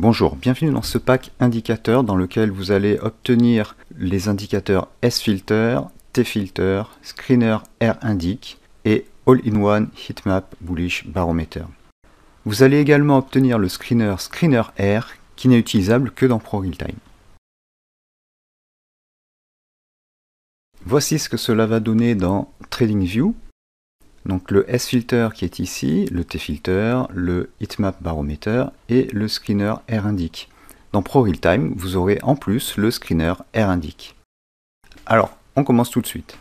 Bonjour, bienvenue dans ce pack indicateurs dans lequel vous allez obtenir les indicateurs S-Filter, T-Filter, Screener R-Indic et All-in-One Heatmap Bullish Barometer. Vous allez également obtenir le screener Screener R qui n'est utilisable que dans Realtime. Voici ce que cela va donner dans TradingView. Donc le S-filter qui est ici, le T-filter, le Heatmap baromètre et le screener R-indic. Dans ProRealTime, vous aurez en plus le screener R-indic. Alors, on commence tout de suite.